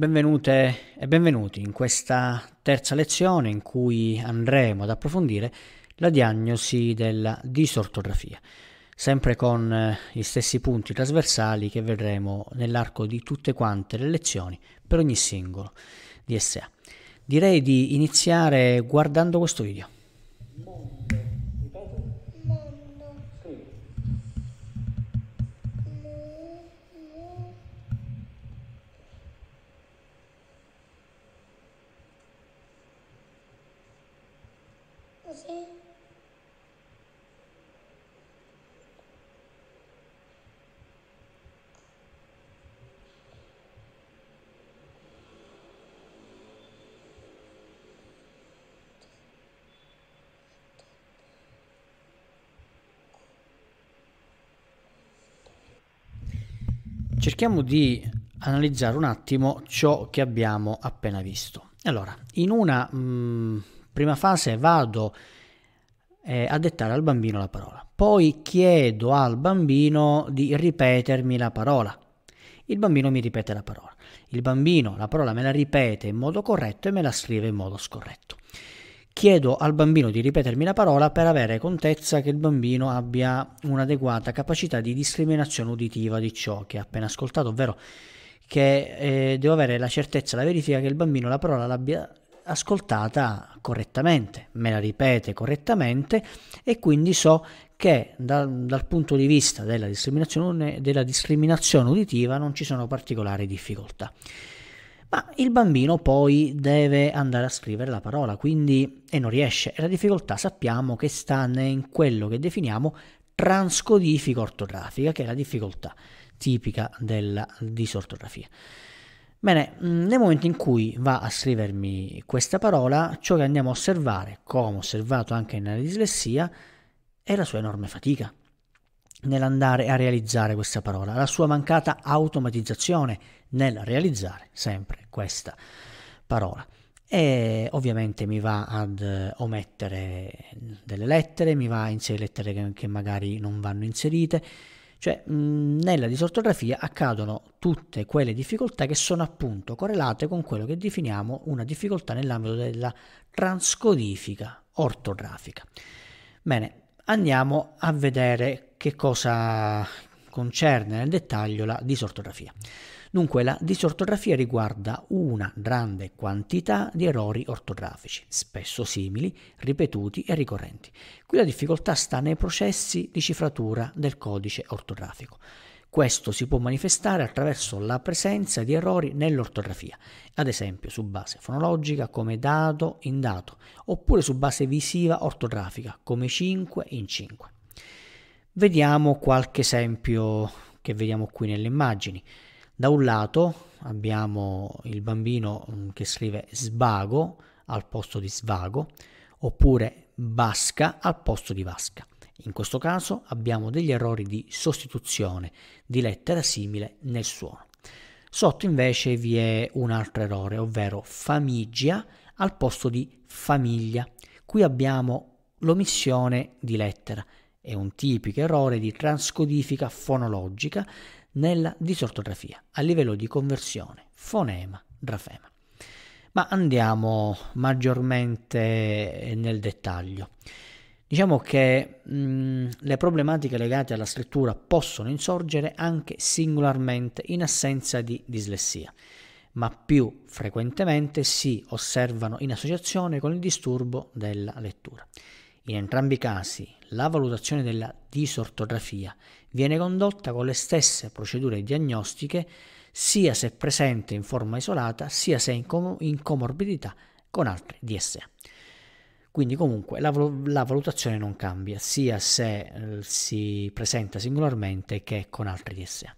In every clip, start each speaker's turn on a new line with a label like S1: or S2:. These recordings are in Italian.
S1: Benvenute e benvenuti in questa terza lezione in cui andremo ad approfondire la diagnosi della disortografia, sempre con eh, gli stessi punti trasversali che vedremo nell'arco di tutte quante le lezioni per ogni singolo DSA. Direi di iniziare guardando questo video. cerchiamo di analizzare un attimo ciò che abbiamo appena visto. Allora, in una mh, mm, prima fase vado eh, a dettare al bambino la parola, poi chiedo al bambino di ripetermi la parola. Il bambino mi ripete la parola. Il bambino la parola me la ripete in modo corretto e me la scrive in modo scorretto chiedo al bambino di ripetermi la parola per avere contezza che il bambino abbia un'adeguata capacità di discriminazione uditiva di ciò che ha appena ascoltato, ovvero che eh, devo avere la certezza, la verifica che il bambino la parola l'abbia ascoltata correttamente, me la ripete correttamente e quindi so che da, dal punto di vista della discriminazione, della discriminazione uditiva non ci sono particolari difficoltà ma il bambino poi deve andare a scrivere la parola, quindi e non riesce. E la difficoltà sappiamo che sta in quello che definiamo transcodifica ortografica, che è la difficoltà tipica della disortografia. Bene, mm, nel momento in cui va a scrivermi questa parola, ciò che andiamo a osservare, come osservato anche nella dislessia, è la sua enorme fatica nell'andare a realizzare questa parola, la sua mancata automatizzazione, nel realizzare sempre questa parola. E ovviamente mi va ad eh, omettere delle lettere, mi va a inserire lettere che, magari non vanno inserite, cioè nella disortografia accadono tutte quelle difficoltà che sono appunto correlate con quello che definiamo una difficoltà nell'ambito della transcodifica ortografica. Bene, andiamo a vedere che cosa concerne nel dettaglio la disortografia. Dunque la disortografia riguarda una grande quantità di errori ortografici, spesso simili, ripetuti e ricorrenti. Qui la difficoltà sta nei processi di cifratura del codice ortografico. Questo si può manifestare attraverso la presenza di errori nell'ortografia, ad esempio su base fonologica come dato in dato, oppure su base visiva ortografica come 5 in 5. Vediamo qualche esempio che vediamo qui nelle immagini. Da un lato abbiamo il bambino mm, che scrive sbago al posto di svago oppure basca al posto di vasca. In questo caso abbiamo degli errori di sostituzione di lettera simile nel suono. Sotto invece vi è un altro errore, ovvero famigia al posto di famiglia. Qui abbiamo l'omissione di lettera. È un tipico errore di transcodifica fonologica nella disortografia a livello di conversione fonema-grafema. Ma andiamo maggiormente eh, nel dettaglio. Diciamo che mh, mm, le problematiche legate alla scrittura possono insorgere anche singolarmente in assenza di dislessia, ma più frequentemente si osservano in associazione con il disturbo della lettura. In entrambi i casi la valutazione della disortografia viene condotta con le stesse procedure diagnostiche sia se presente in forma isolata sia se in, com in comorbidità con altri DSA. Quindi comunque la, la, valutazione non cambia sia se eh, si presenta singolarmente che con altri DSA.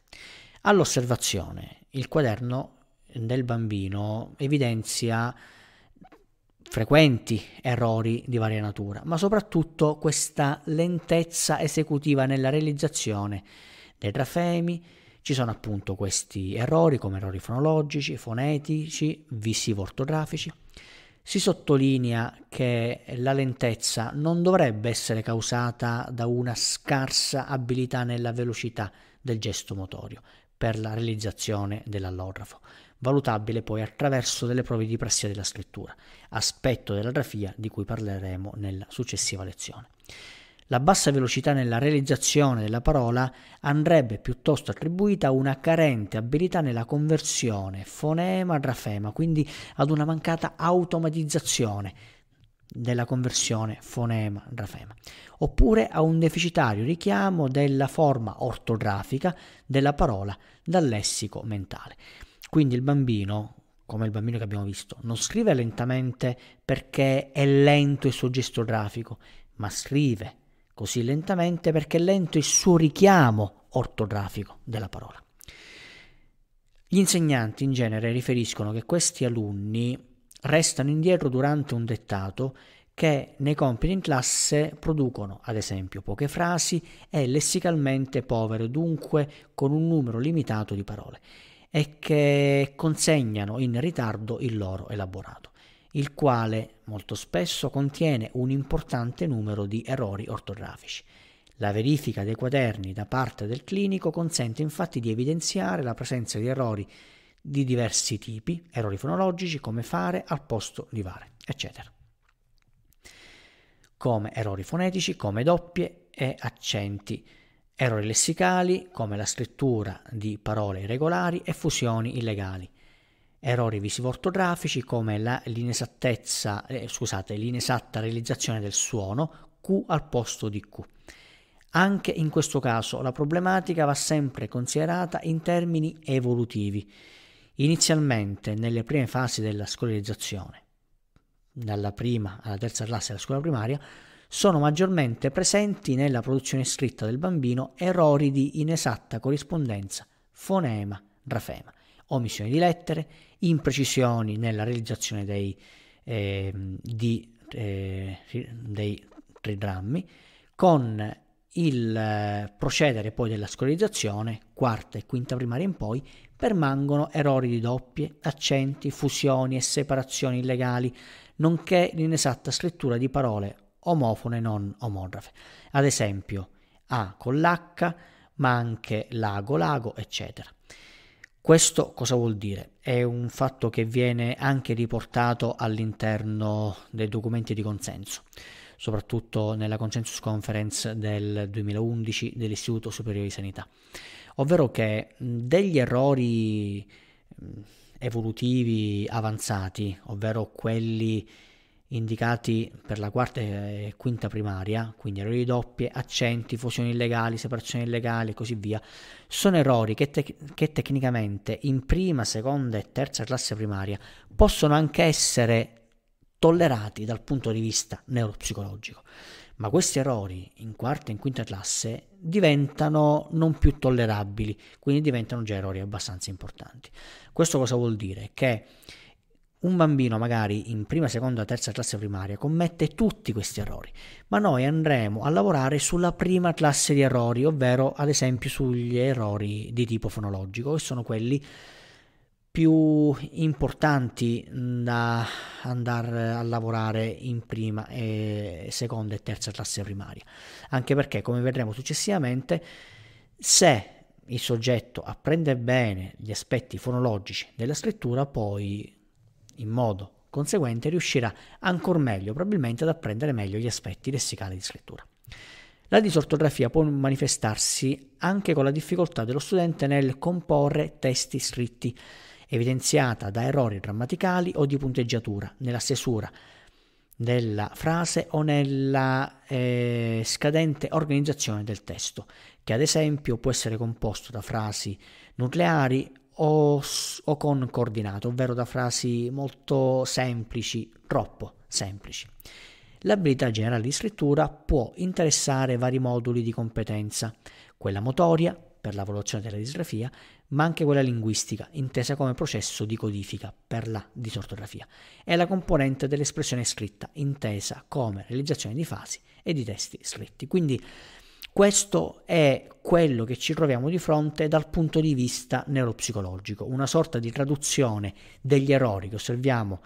S1: All'osservazione, il quaderno del bambino evidenzia frequenti errori di varia natura, ma soprattutto questa lentezza esecutiva nella realizzazione dei trafemi. Ci sono appunto questi errori come errori fonologici, fonetici, visivo-ortografici. Si sottolinea che la lentezza non dovrebbe essere causata da una scarsa abilità nella velocità del gesto motorio per la realizzazione dell'allografo, valutabile poi attraverso delle prove di prassia della scrittura, aspetto della grafia di cui parleremo nella successiva lezione. La bassa velocità nella realizzazione della parola andrebbe piuttosto attribuita a una carente abilità nella conversione fonema-grafema, quindi ad una mancata automatizzazione della conversione fonema-grafema, oppure a un deficitario richiamo della forma ortografica della parola dal lessico mentale. Quindi il bambino, come il bambino che abbiamo visto, non scrive lentamente perché è lento il suo gesto grafico, ma scrive così lentamente perché è lento il suo richiamo ortografico della parola. Gli insegnanti in genere riferiscono che questi alunni restano indietro durante un dettato che nei compiti in classe producono, ad esempio, poche frasi e lessicalmente povere, dunque con un numero limitato di parole e che consegnano in ritardo il loro elaborato, il quale molto spesso contiene un importante numero di errori ortografici. La verifica dei quaderni da parte del clinico consente infatti di evidenziare la presenza di errori di diversi tipi, errori fonologici, come fare al posto di fare, eccetera. Come errori fonetici, come doppie e accenti errori lessicali come la scrittura di parole irregolari e fusioni illegali, errori visivo-ortografici come la, l'inesattezza, eh, scusate, l'inesatta realizzazione del suono Q al posto di Q. Anche in questo caso la problematica va sempre considerata in termini evolutivi, inizialmente nelle prime fasi della scolarizzazione, dalla prima alla terza classe della scuola primaria, sono maggiormente presenti nella produzione scritta del bambino errori di inesatta corrispondenza, fonema, grafema, omissioni di lettere, imprecisioni nella realizzazione dei, eh, di, eh, dei tridrammi, con il eh, procedere poi della scolarizzazione, quarta e quinta primaria in poi, permangono errori di doppie, accenti, fusioni e separazioni illegali, nonché l'inesatta scrittura di parole omofone non omografe. Ad esempio A con l'H, ma anche lago, lago, eccetera. Questo cosa vuol dire? È un fatto che viene anche riportato all'interno dei documenti di consenso, soprattutto nella Consensus Conference del 2011 dell'Istituto Superiore di Sanità, ovvero che degli errori evolutivi avanzati, ovvero quelli indicati per la quarta e quinta primaria, quindi errori doppie, accenti, fusioni illegali, separazioni illegali e così via, sono errori che, te- che, tecnicamente in prima, seconda e terza classe primaria possono anche essere tollerati dal punto di vista neuropsicologico, ma questi errori in quarta e in quinta classe diventano non più tollerabili, quindi diventano già errori abbastanza importanti. Questo cosa vuol dire? Che un bambino magari in prima, seconda, terza classe primaria commette tutti questi errori, ma noi andremo a lavorare sulla prima classe di errori, ovvero ad esempio sugli errori di tipo fonologico, che sono quelli più importanti da andare a lavorare in prima, e seconda e terza classe primaria, anche perché come vedremo successivamente, se il soggetto apprende bene gli aspetti fonologici della scrittura, poi in modo conseguente riuscirà ancora meglio probabilmente ad apprendere meglio gli aspetti lessicali di scrittura. La disortografia può manifestarsi anche con la difficoltà dello studente nel comporre testi scritti, evidenziata da errori grammaticali o di punteggiatura, nella stesura della frase o nella eh, scadente organizzazione del testo, che ad esempio può essere composto da frasi nucleari o, o con coordinato, ovvero da frasi molto semplici, troppo semplici. L'abilità generale di scrittura può interessare vari moduli di competenza, quella motoria, per la valutazione della disgrafia, ma anche quella linguistica, intesa come processo di codifica per la disortografia, e la componente dell'espressione scritta, intesa come realizzazione di fasi e di testi scritti. Quindi questo è quello che ci troviamo di fronte dal punto di vista neuropsicologico, una sorta di traduzione degli errori che osserviamo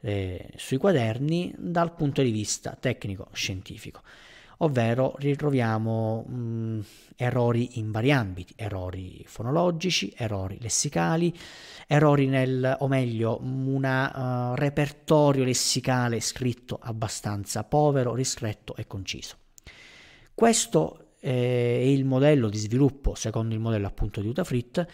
S1: eh, sui quaderni dal punto di vista tecnico-scientifico, ovvero ritroviamo mh, mm, errori in vari ambiti, errori fonologici, errori lessicali, errori nel, o meglio, un uh, eh, repertorio lessicale scritto abbastanza povero, ristretto e conciso. Questo eh, e il modello di sviluppo secondo il modello appunto di Utafrit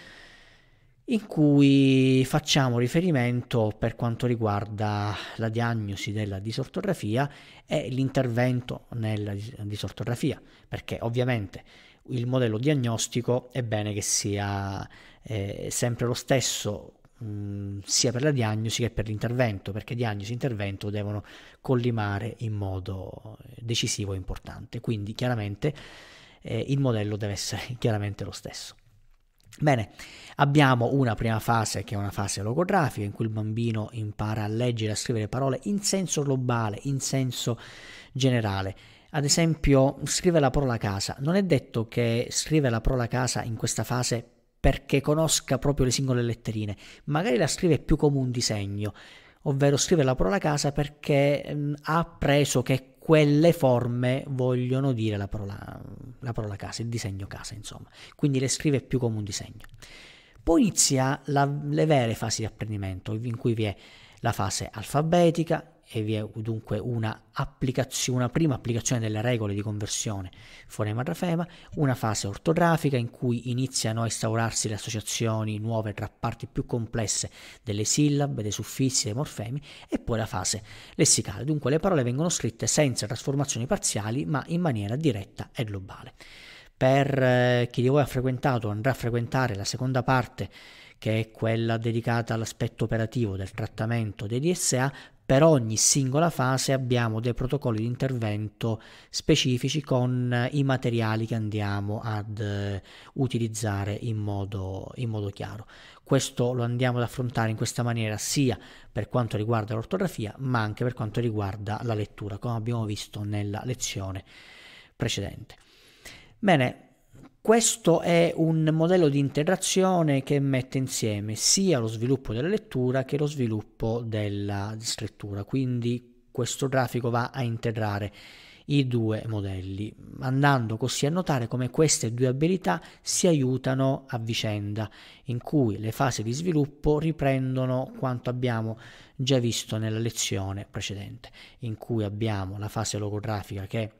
S1: in cui facciamo riferimento per quanto riguarda la diagnosi della disortografia e l'intervento nella disortografia, perché ovviamente il modello diagnostico è bene che sia eh, sempre lo stesso mh, mm, sia per la diagnosi che per l'intervento, perché diagnosi e intervento devono collimare in modo eh, decisivo e importante. Quindi chiaramente eh, il modello deve essere chiaramente lo stesso. Bene, abbiamo una prima fase che è una fase logografica in cui il bambino impara a leggere e a scrivere parole in senso globale, in senso generale. Ad esempio, scrive la parola casa. Non è detto che scrive la parola casa in questa fase perché conosca proprio le singole letterine, magari la scrive più come un disegno, ovvero scrive la parola casa perché mh, ha appreso che è quelle forme vogliono dire la parola, la parola casa, il disegno casa, insomma. Quindi le scrive più come un disegno. Poi inizia la, le vere fasi di apprendimento, in cui vi è la fase alfabetica, e vi è dunque una, una prima applicazione delle regole di conversione fonema-grafema, una fase ortografica in cui iniziano a instaurarsi le associazioni nuove tra parti più complesse delle sillabe, dei suffissi, dei morfemi e poi la fase lessicale. Dunque le parole vengono scritte senza trasformazioni parziali ma in maniera diretta e globale. Per eh, chi di voi ha frequentato o andrà a frequentare la seconda parte che è quella dedicata all'aspetto operativo del trattamento dei DSA, per ogni singola fase abbiamo dei protocolli di intervento specifici con eh, i materiali che andiamo ad eh, utilizzare in modo, in modo, chiaro. Questo lo andiamo ad affrontare in questa maniera sia per quanto riguarda l'ortografia ma anche per quanto riguarda la lettura come abbiamo visto nella lezione precedente. Bene, questo è un modello di integrazione che mette insieme sia lo sviluppo della lettura che lo sviluppo della scrittura, quindi questo grafico va a integrare i due modelli, andando così a notare come queste due abilità si aiutano a vicenda, in cui le fasi di sviluppo riprendono quanto abbiamo già visto nella lezione precedente, in cui abbiamo la fase logografica che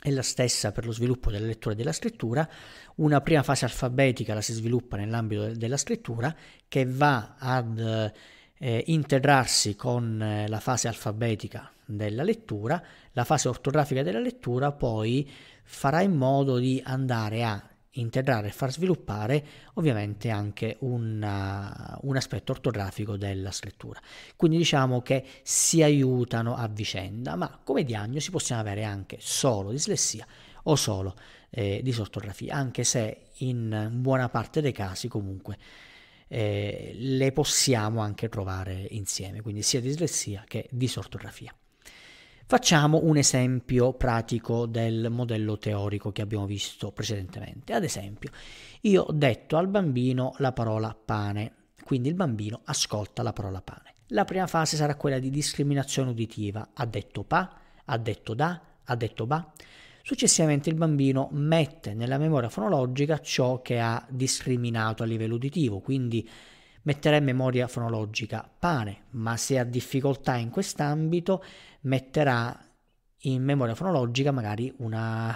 S1: è la stessa per lo sviluppo della lettura e della scrittura. Una prima fase alfabetica la si sviluppa nell'ambito della scrittura che va ad eh, integrarsi con eh, la fase alfabetica della lettura, la fase ortografica della lettura poi farà in modo di andare a integrare e far sviluppare ovviamente anche un, uh, un, aspetto ortografico della scrittura. Quindi diciamo che si aiutano a vicenda, ma come diagnosi possiamo avere anche solo dislessia o solo eh, disortografia, anche se in buona parte dei casi comunque eh, le possiamo anche trovare insieme, quindi sia dislessia che disortografia. Facciamo un esempio pratico del modello teorico che abbiamo visto precedentemente. Ad esempio, io ho detto al bambino la parola pane, quindi il bambino ascolta la parola pane. La prima fase sarà quella di discriminazione uditiva. Ha detto pa, ha detto da, ha detto ba. Successivamente il bambino mette nella memoria fonologica ciò che ha discriminato a livello uditivo, quindi metterà in memoria fonologica pane, ma se ha difficoltà in quest'ambito metterà in memoria fonologica magari una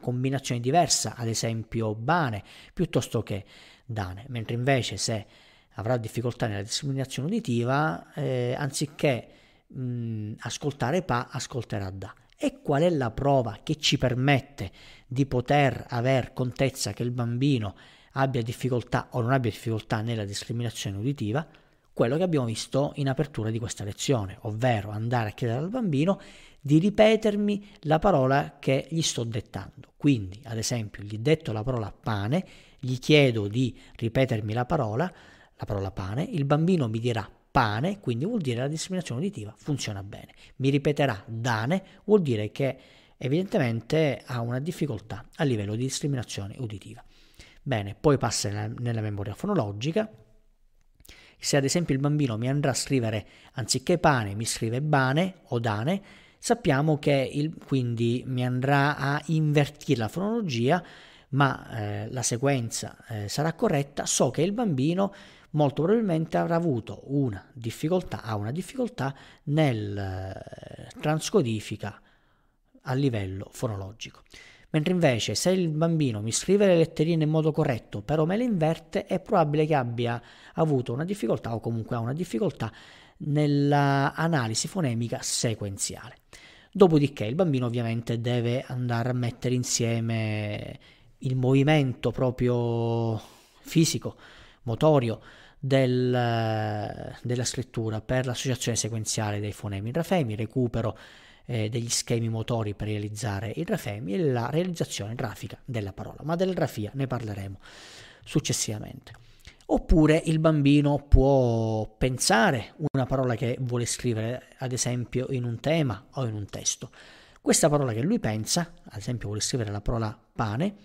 S1: combinazione diversa, ad esempio bane piuttosto che dane, mentre invece se avrà difficoltà nella discriminazione uditiva, eh, anziché mh, ascoltare pa, ascolterà da. E qual è la prova che ci permette di poter avere contezza che il bambino abbia difficoltà o non abbia difficoltà nella discriminazione uditiva, quello che abbiamo visto in apertura di questa lezione, ovvero andare a chiedere al bambino di ripetermi la parola che gli sto dettando. Quindi, ad esempio, gli detto la parola pane, gli chiedo di ripetermi la parola, la parola pane, il bambino mi dirà pane, quindi vuol dire la discriminazione uditiva funziona bene. Mi ripeterà dane, vuol dire che evidentemente ha una difficoltà a livello di discriminazione uditiva. Bene, poi passa nella, nella memoria fonologica. Se ad esempio il bambino mi andrà a scrivere anziché pane, mi scrive bane o dane, sappiamo che il, quindi mi andrà a invertire la fonologia, ma eh, la sequenza eh, sarà corretta. So che il bambino molto probabilmente avrà avuto una difficoltà, ha una difficoltà nel eh, transcodifica a livello fonologico. Mentre invece se il bambino mi scrive le letterine in modo corretto, però me le inverte, è probabile che abbia avuto una difficoltà o comunque ha una difficoltà nell'analisi fonemica sequenziale. Dopodiché il bambino ovviamente deve andare a mettere insieme il movimento proprio fisico, motorio del, della scrittura per l'associazione sequenziale dei fonemi. Rafemi recupero eh, degli schemi motori per realizzare i grafemi e la realizzazione grafica della parola, ma della grafia ne parleremo successivamente. Oppure il bambino può pensare una parola che vuole scrivere, ad esempio, in un tema o in un testo. Questa parola che lui pensa, ad esempio vuole scrivere la parola pane,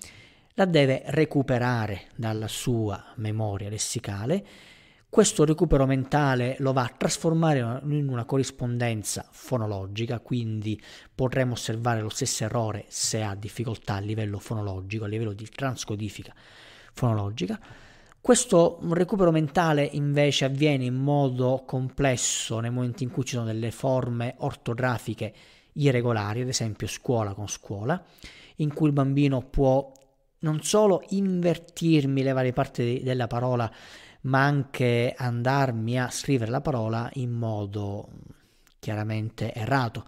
S1: la deve recuperare dalla sua memoria lessicale questo recupero mentale lo va a trasformare in una corrispondenza fonologica, quindi potremo osservare lo stesso errore se ha difficoltà a livello fonologico, a livello di transcodifica fonologica. Questo recupero mentale invece avviene in modo complesso nei momenti in cui ci sono delle forme ortografiche irregolari, ad esempio scuola con scuola, in cui il bambino può non solo invertirmi le varie parti della parola ma anche andarmi a scrivere la parola in modo chiaramente errato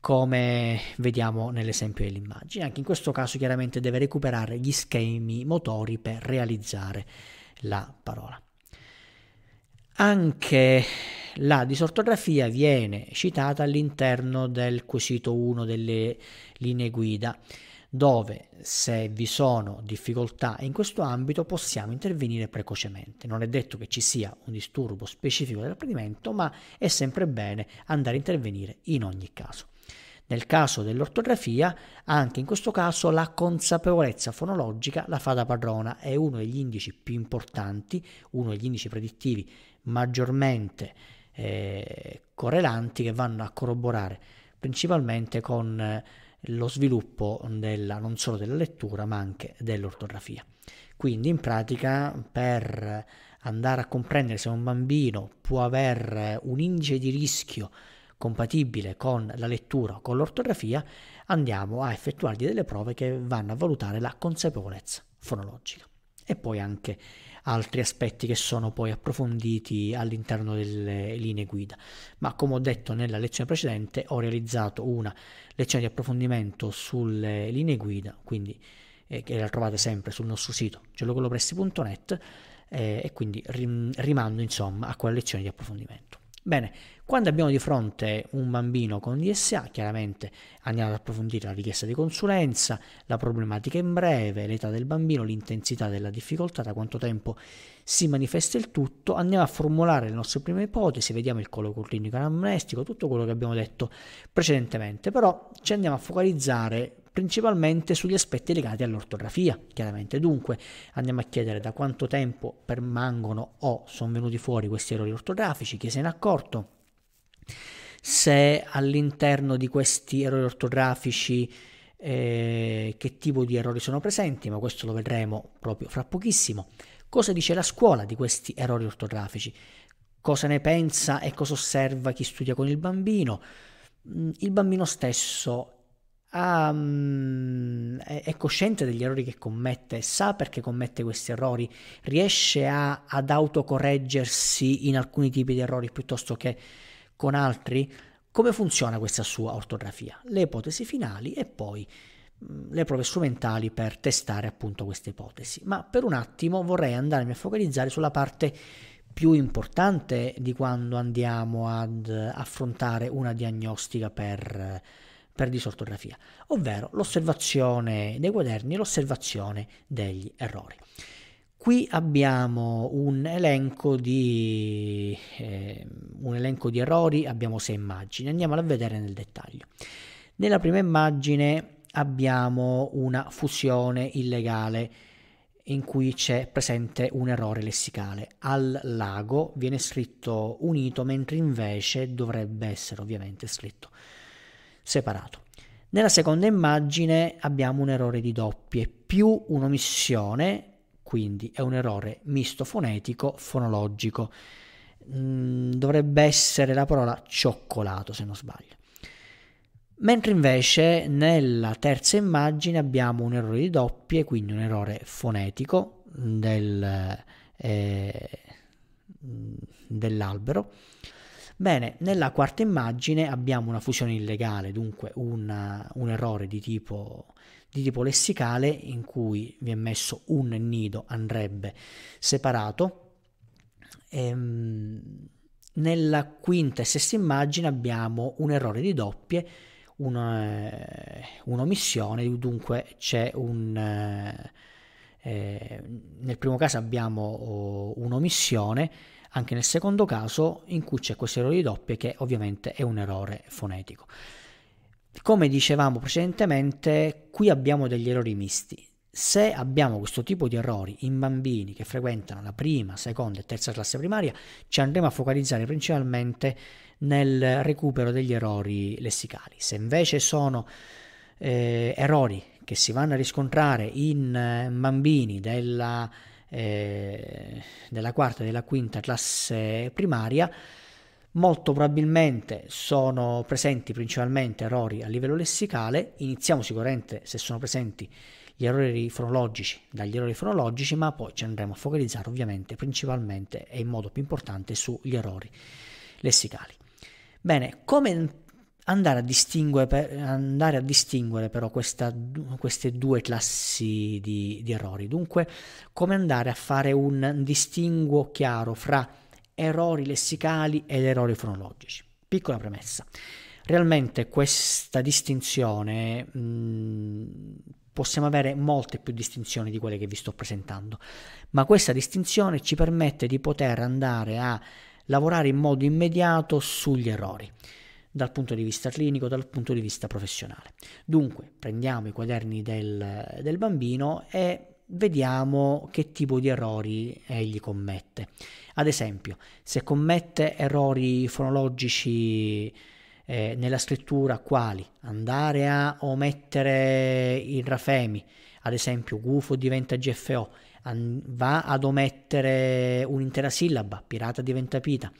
S1: come vediamo nell'esempio dell'immagine. Anche in questo caso chiaramente deve recuperare gli schemi motori per realizzare la parola. Anche la disortografia viene citata all'interno del quesito 1 delle linee guida dove se vi sono difficoltà in questo ambito possiamo intervenire precocemente. Non è detto che ci sia un disturbo specifico dell'apprendimento, ma è sempre bene andare a intervenire in ogni caso. Nel caso dell'ortografia, anche in questo caso la consapevolezza fonologica la fa da padrona, è uno degli indici più importanti, uno degli indici predittivi maggiormente eh, correlanti che vanno a corroborare principalmente con eh, lo sviluppo della, non solo della lettura ma anche dell'ortografia. Quindi in pratica per andare a comprendere se un bambino può avere un indice di rischio compatibile con la lettura o con l'ortografia, andiamo a effettuargli delle prove che vanno a valutare la consapevolezza fonologica e poi anche altri aspetti che sono poi approfonditi all'interno delle linee guida. Ma come ho detto nella lezione precedente, ho realizzato una lezione di approfondimento sulle linee guida, quindi eh, che la trovate sempre sul nostro sito cellocollopressi.net eh, e quindi rim- rimando insomma a quella lezione di approfondimento. Bene, quando abbiamo di fronte un bambino con DSA, chiaramente andiamo ad approfondire la richiesta di consulenza, la problematica in breve, l'età del bambino, l'intensità della difficoltà, da quanto tempo si manifesta il tutto, andiamo a formulare le nostre prime ipotesi, vediamo il colloquio clinico anamnestico, tutto quello che abbiamo detto precedentemente, però ci andiamo a focalizzare principalmente sugli aspetti legati all'ortografia. Chiaramente dunque andiamo a chiedere da quanto tempo permangono o sono venuti fuori questi errori ortografici, chi se ne è accorto, se all'interno di questi errori ortografici eh, che tipo di errori sono presenti, ma questo lo vedremo proprio fra pochissimo. Cosa dice la scuola di questi errori ortografici? Cosa ne pensa e cosa osserva chi studia con il bambino? Mm, il bambino stesso ha, ehm, è cosciente degli errori che commette, sa perché commette questi errori, riesce a, ad autocorreggersi in alcuni tipi di errori piuttosto che con altri. Come funziona questa sua ortografia? Le ipotesi finali e poi mm, le prove strumentali per testare appunto queste ipotesi. Ma per un attimo vorrei andarmi a focalizzare sulla parte più importante di quando andiamo ad eh, affrontare una diagnostica per eh, per disortografia, ovvero l'osservazione dei quaderni e l'osservazione degli errori. Qui abbiamo un elenco, di, eh, un elenco di errori, abbiamo sei immagini, andiamola a vedere nel dettaglio. Nella prima immagine abbiamo una fusione illegale in cui c'è presente un errore lessicale. Al lago viene scritto unito, mentre invece dovrebbe essere ovviamente scritto separato. Nella seconda immagine abbiamo un errore di doppie più un'omissione, quindi è un errore misto fonetico fonologico. Mm, dovrebbe essere la parola cioccolato se non sbaglio. Mentre invece nella terza immagine abbiamo un errore di doppie, quindi un errore fonetico del, eh, mm, dell'albero Bene, nella quarta immagine abbiamo una fusione illegale, dunque una, uh, un errore di tipo, di tipo lessicale in cui vi è messo un nido andrebbe separato. Ehm, nella quinta e sesta immagine abbiamo un errore di doppie, una, uh, un'omissione, dunque c'è un... Uh, eh, nel primo caso abbiamo oh, un'omissione anche nel secondo caso in cui c'è questo errore di doppie che ovviamente è un errore fonetico. Come dicevamo precedentemente, qui abbiamo degli errori misti. Se abbiamo questo tipo di errori in bambini che frequentano la prima, seconda e terza classe primaria, ci andremo a focalizzare principalmente nel recupero degli errori lessicali. Se invece sono eh, errori che si vanno a riscontrare in eh, bambini della eh, della quarta e della quinta classe primaria, molto probabilmente sono presenti principalmente errori a livello lessicale, iniziamo sicuramente se sono presenti gli errori fonologici dagli errori fonologici, ma poi ci andremo a focalizzare ovviamente principalmente e in modo più importante sugli errori lessicali. Bene, come andare a distinguere, andare a distinguere però questa, queste due classi di, di errori. Dunque, come andare a fare un distinguo chiaro fra errori lessicali ed errori fonologici. Piccola premessa. Realmente questa distinzione mh, possiamo avere molte più distinzioni di quelle che vi sto presentando, ma questa distinzione ci permette di poter andare a lavorare in modo immediato sugli errori dal punto di vista clinico, dal punto di vista professionale. Dunque, prendiamo i quaderni del, del bambino e vediamo che tipo di errori egli commette. Ad esempio, se commette errori fonologici eh, nella scrittura, quali andare a omettere i rafemi, ad esempio gufo diventa GFO, an- va ad omettere un'intera sillaba, pirata diventa pita,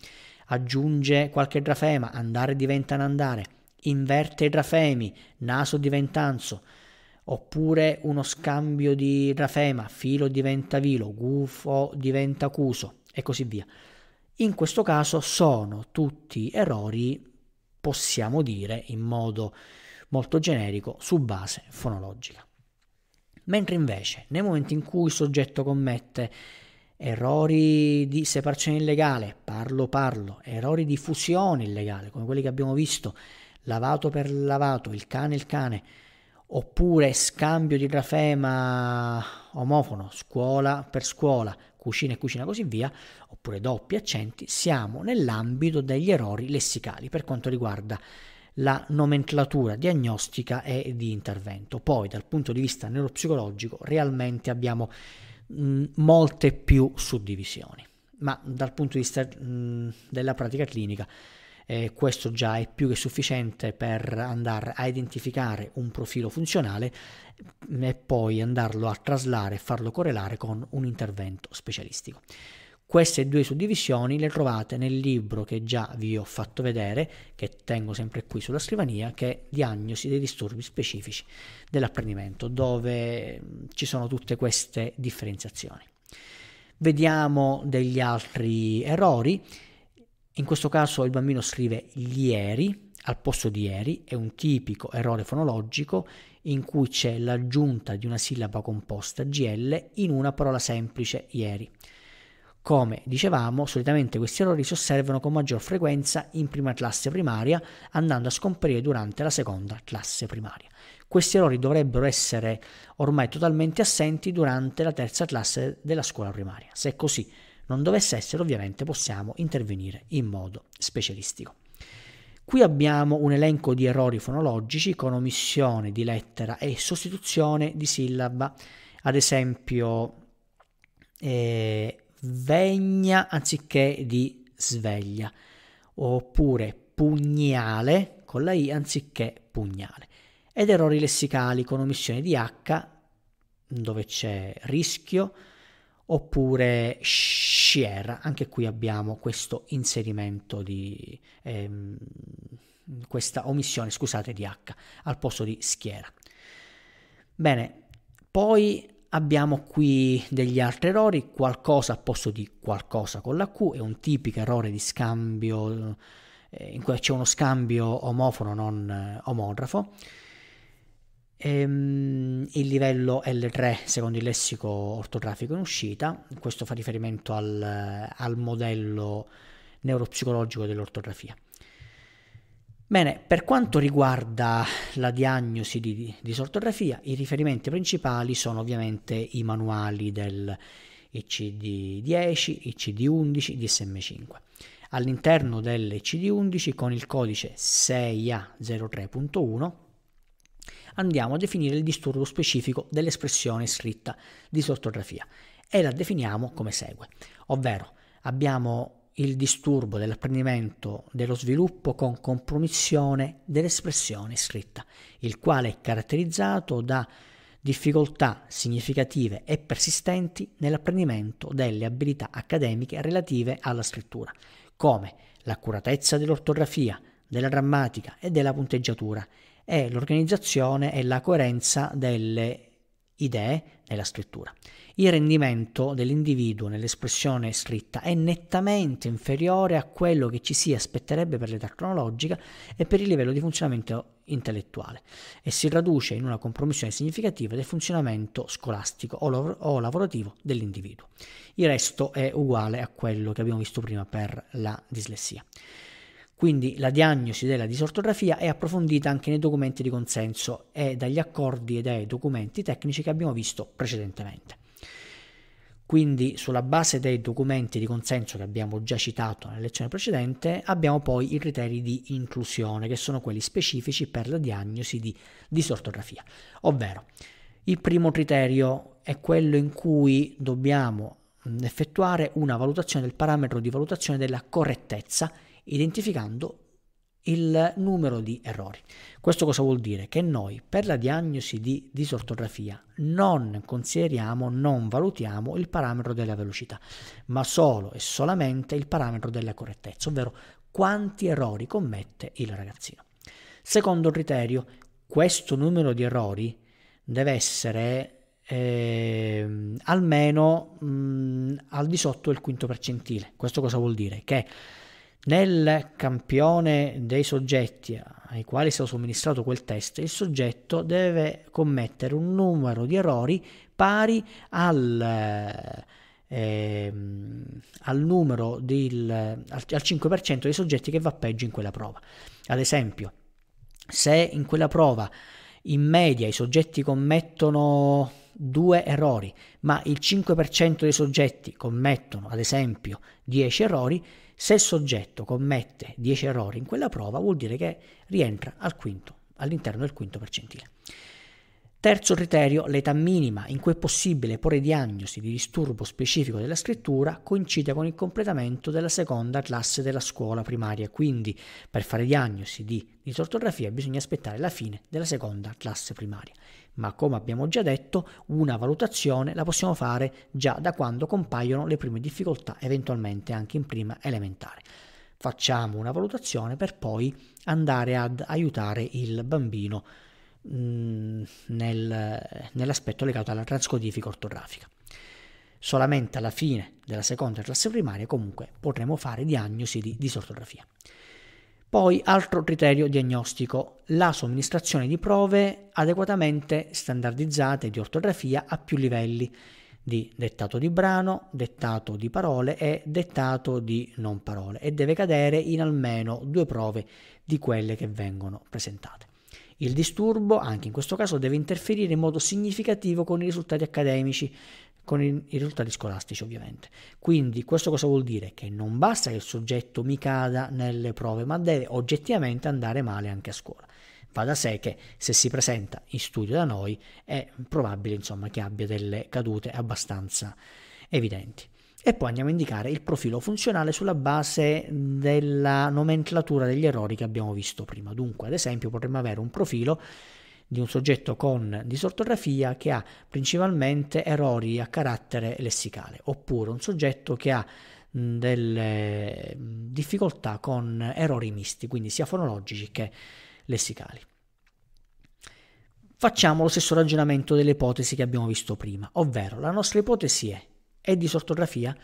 S1: aggiunge qualche drafema, andare diventa andare, inverte i drafemi, naso diventa anso, oppure uno scambio di drafema, filo diventa vilo, gufo diventa acuso e così via. In questo caso sono tutti errori, possiamo dire in modo molto generico, su base fonologica. Mentre invece, nel momento in cui il soggetto commette errori di separazione illegale, parlo parlo, errori di fusione illegale, come quelli che abbiamo visto, lavato per lavato, il cane il cane, oppure scambio di grafema omofono, scuola per scuola, cucina e cucina così via, oppure doppi accenti, siamo nell'ambito degli errori lessicali per quanto riguarda la nomenclatura diagnostica e di intervento. Poi dal punto di vista neuropsicologico realmente abbiamo Mm, molte più suddivisioni. Ma dal punto di vista mh, mm, della pratica clinica, eh, questo già è più che sufficiente per andare a identificare un profilo funzionale mm, e poi andarlo a traslare e farlo correlare con un intervento specialistico. Queste due suddivisioni le trovate nel libro che già vi ho fatto vedere, che tengo sempre qui sulla scrivania, che è Diagnosi dei disturbi specifici dell'apprendimento, dove mm, ci sono tutte queste differenziazioni. Vediamo degli altri errori. In questo caso il bambino scrive ieri al posto di ieri, è un tipico errore fonologico in cui c'è l'aggiunta di una sillaba composta GL in una parola semplice ieri. Come dicevamo, solitamente questi errori si osservano con maggior frequenza in prima classe primaria, andando a scomparire durante la seconda classe primaria. Questi errori dovrebbero essere ormai totalmente assenti durante la terza classe della scuola primaria. Se così non dovesse essere, ovviamente possiamo intervenire in modo specialistico. Qui abbiamo un elenco di errori fonologici con omissione di lettera e sostituzione di sillaba, ad esempio eh, vegna anziché di sveglia, oppure pugnale con la i anziché pugnale. Ed errori lessicali con omissione di h dove c'è rischio, oppure share, anche qui abbiamo questo inserimento di ehm, questa omissione, scusate, di h al posto di schiera. Bene, poi abbiamo qui degli altri errori, qualcosa a posto di qualcosa con la Q, è un tipico errore di scambio eh, in cui c'è uno scambio omofono non eh, omografo. Ehm, il livello L3 secondo il lessico ortografico in uscita, questo fa riferimento al, al modello neuropsicologico dell'ortografia. Bene, per quanto riguarda la diagnosi di disortografia, i riferimenti principali sono ovviamente i manuali del ICD-10, ICD-11, DSM-5. All'interno dell'ICD-11 con il codice 6A03.1 andiamo a definire il disturbo specifico dell'espressione scritta disortografia e la definiamo come segue, ovvero abbiamo il disturbo dell'apprendimento dello sviluppo con compromissione dell'espressione scritta, il quale è caratterizzato da difficoltà significative e persistenti nell'apprendimento delle abilità accademiche relative alla scrittura, come l'accuratezza dell'ortografia, della grammatica e della punteggiatura, e l'organizzazione e la coerenza delle idee nella scrittura il rendimento dell'individuo nell'espressione scritta è nettamente inferiore a quello che ci si aspetterebbe per l'età cronologica e per il livello di funzionamento intellettuale e si traduce in una compromissione significativa del funzionamento scolastico o, lav- o lavorativo dell'individuo. Il resto è uguale a quello che abbiamo visto prima per la dislessia. Quindi la diagnosi della disortografia è approfondita anche nei documenti di consenso e dagli accordi e dai documenti tecnici che abbiamo visto precedentemente. Quindi sulla base dei documenti di consenso che abbiamo già citato nella lezione precedente abbiamo poi i criteri di inclusione che sono quelli specifici per la diagnosi di disortografia. Ovvero il primo criterio è quello in cui dobbiamo effettuare una valutazione del parametro di valutazione della correttezza identificando il numero di errori. Questo cosa vuol dire? Che noi per la diagnosi di disortografia non consideriamo, non valutiamo il parametro della velocità, ma solo e solamente il parametro della correttezza, ovvero quanti errori commette il ragazzino. Secondo criterio, questo numero di errori deve essere eh, almeno mh, mm, al di sotto del quinto percentile. Questo cosa vuol dire? Che nel campione dei soggetti ai quali è stato somministrato quel test, il soggetto deve commettere un numero di errori pari al, eh, al numero del, al, al 5% dei soggetti che va peggio in quella prova. Ad esempio, se in quella prova in media i soggetti commettono due errori, ma il 5% dei soggetti commettono ad esempio 10 errori, se il soggetto commette 10 errori in quella prova vuol dire che rientra al quinto, all'interno del quinto percentile. Terzo criterio, l'età minima in cui è possibile porre diagnosi di disturbo specifico della scrittura coincide con il completamento della seconda classe della scuola primaria, quindi per fare diagnosi di disortografia bisogna aspettare la fine della seconda classe primaria ma come abbiamo già detto una valutazione la possiamo fare già da quando compaiono le prime difficoltà, eventualmente anche in prima elementare. Facciamo una valutazione per poi andare ad aiutare il bambino mh, mm, nel, nell'aspetto legato alla transcodifica ortografica. Solamente alla fine della seconda classe primaria comunque potremo fare diagnosi di disortografia. Poi altro criterio diagnostico, la somministrazione di prove adeguatamente standardizzate di ortografia a più livelli di dettato di brano, dettato di parole e dettato di non parole e deve cadere in almeno due prove di quelle che vengono presentate. Il disturbo, anche in questo caso, deve interferire in modo significativo con i risultati accademici, con i risultati scolastici ovviamente. Quindi questo cosa vuol dire? Che non basta che il soggetto mi cada nelle prove, ma deve oggettivamente andare male anche a scuola. Va da sé che se si presenta in studio da noi è probabile insomma, che abbia delle cadute abbastanza evidenti e poi andiamo a indicare il profilo funzionale sulla base della nomenclatura degli errori che abbiamo visto prima. Dunque, ad esempio, potremmo avere un profilo di un soggetto con disortografia che ha principalmente errori a carattere lessicale, oppure un soggetto che ha delle difficoltà con errori misti, quindi sia fonologici che lessicali. Facciamo lo stesso ragionamento delle ipotesi che abbiamo visto prima, ovvero la nostra ipotesi è e di sortografia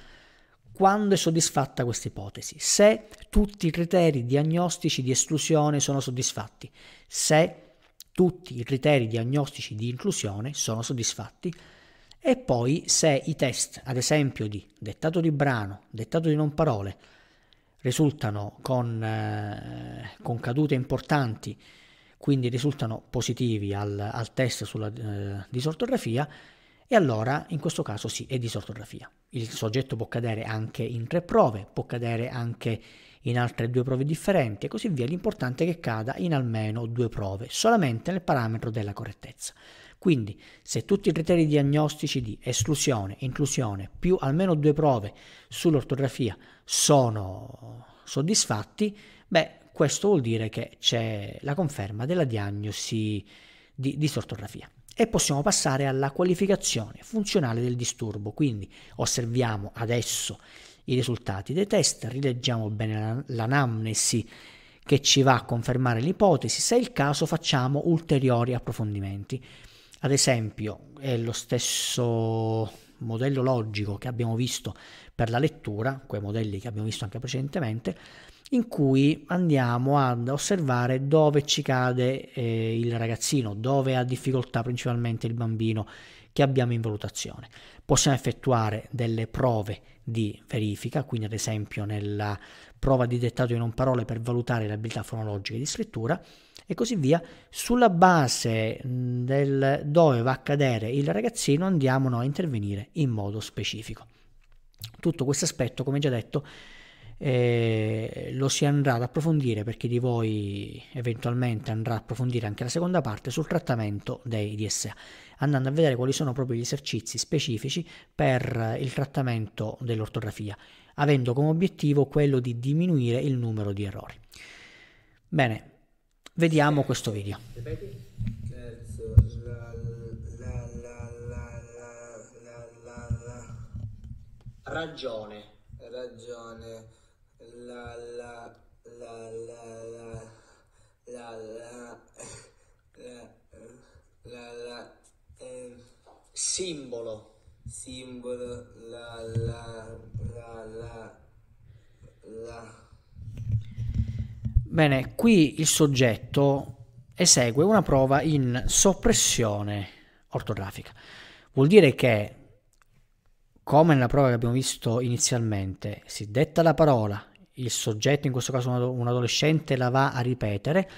S1: quando è soddisfatta questa ipotesi, se tutti i criteri diagnostici di esclusione sono soddisfatti, se tutti i criteri diagnostici di inclusione sono soddisfatti e poi se i test, ad esempio di dettato di brano, dettato di non parole, risultano con, eh, con cadute importanti, quindi risultano positivi al, al test sulla eh, disortografia, e allora in questo caso sì, è disortografia. Il soggetto può cadere anche in tre prove, può cadere anche in altre due prove differenti e così via. L'importante è che cada in almeno due prove, solamente nel parametro della correttezza. Quindi, se tutti i criteri diagnostici di esclusione, inclusione, più almeno due prove sull'ortografia sono soddisfatti, beh, questo vuol dire che c'è la conferma della diagnosi di disortografia e possiamo passare alla qualificazione funzionale del disturbo. Quindi osserviamo adesso i risultati dei test, rileggiamo bene l'anamnesi che ci va a confermare l'ipotesi, se è il caso facciamo ulteriori approfondimenti. Ad esempio, è lo stesso modello logico che abbiamo visto per la lettura, quei modelli che abbiamo visto anche precedentemente, in cui andiamo ad osservare dove ci cade eh, il ragazzino, dove ha difficoltà principalmente il bambino che abbiamo in valutazione. Possiamo effettuare delle prove di verifica, quindi ad esempio nella prova di dettato di non parole per valutare le abilità fonologiche di scrittura e così via. Sulla base del dove va a cadere il ragazzino andiamo noi a intervenire in modo specifico. Tutto questo aspetto, come già detto, eh, lo si andrà ad approfondire per chi di voi eventualmente andrà ad approfondire anche la seconda parte sul trattamento dei DSA, andando a vedere quali sono proprio gli esercizi specifici per il trattamento dell'ortografia, avendo come obiettivo quello di diminuire il numero di errori. Bene, vediamo questo video. Ragione. Ragione la la la la la la la la la simbolo simbolo la la la la la Bene, qui il soggetto esegue una prova in soppressione ortografica. Vuol dire che, come nella prova che abbiamo visto inizialmente, si detta la parola il soggetto, in questo caso un adolescente, la va a ripetere,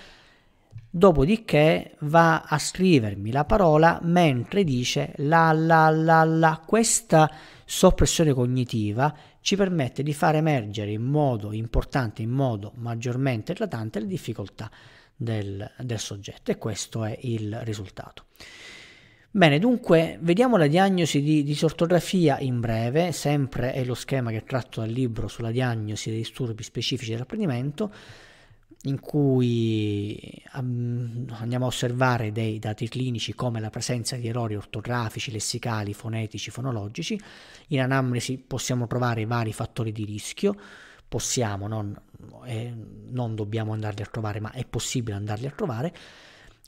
S1: dopodiché va a scrivermi la parola mentre dice la la la la. Questa soppressione cognitiva ci permette di far emergere in modo importante, in modo maggiormente eclatante le difficoltà del, del soggetto e questo è il risultato. Bene, dunque vediamo la diagnosi di disortografia in breve, sempre è lo schema che tratto dal libro sulla diagnosi dei disturbi specifici dell'apprendimento, in cui andiamo a osservare dei dati clinici come la presenza di errori ortografici, lessicali, fonetici, fonologici. In anamnesi possiamo trovare i vari fattori di rischio, possiamo, non, eh, non dobbiamo andarli a trovare, ma è possibile andarli a trovare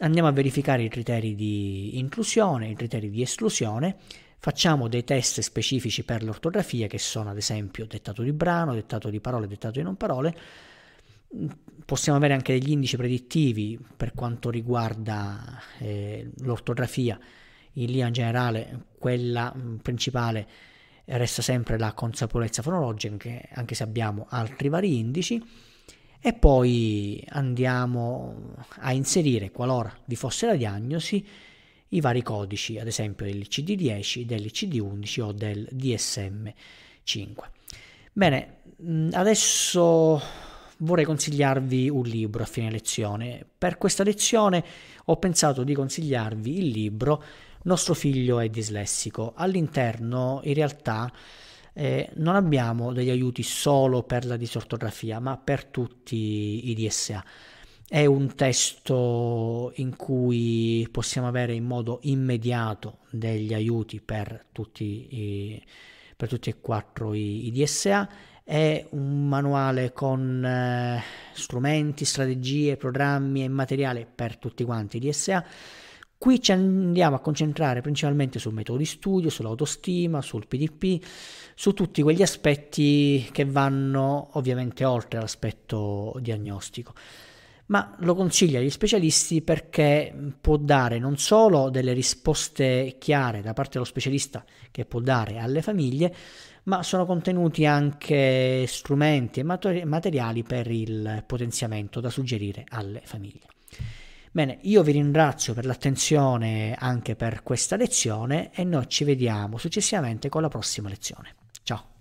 S1: andiamo a verificare i criteri di inclusione, i criteri di esclusione, facciamo dei test specifici per l'ortografia che sono ad esempio dettato di brano, dettato di parole, dettato di non parole, possiamo avere anche degli indici predittivi per quanto riguarda eh, l'ortografia, in linea generale quella mm, principale resta sempre la consapevolezza fonologica anche se abbiamo altri vari indici e poi andiamo a inserire, qualora vi fosse la diagnosi, i vari codici, ad esempio del cd 10 del cd 11 o del DSM5. Bene, mm, adesso vorrei consigliarvi un libro a fine lezione. Per questa lezione ho pensato di consigliarvi il libro Nostro figlio è dislessico. All'interno, in realtà, eh, non abbiamo degli aiuti solo per la disortografia, ma per tutti i DSA. È un testo in cui possiamo avere in modo immediato degli aiuti per tutti, i, per tutti e quattro i, i DSA è un manuale con eh, strumenti, strategie, programmi e materiale per tutti quanti DSA Qui ci andiamo a concentrare principalmente sul metodo di studio, sull'autostima, sul PDP, su tutti quegli aspetti che vanno ovviamente oltre l'aspetto diagnostico. Ma lo consiglio agli specialisti perché può dare non solo delle risposte chiare da parte dello specialista che può dare alle famiglie, ma sono contenuti anche strumenti e materiali per il potenziamento da suggerire alle famiglie. Bene, io vi ringrazio per l'attenzione anche per questa lezione e noi ci vediamo successivamente con la prossima lezione. Ciao!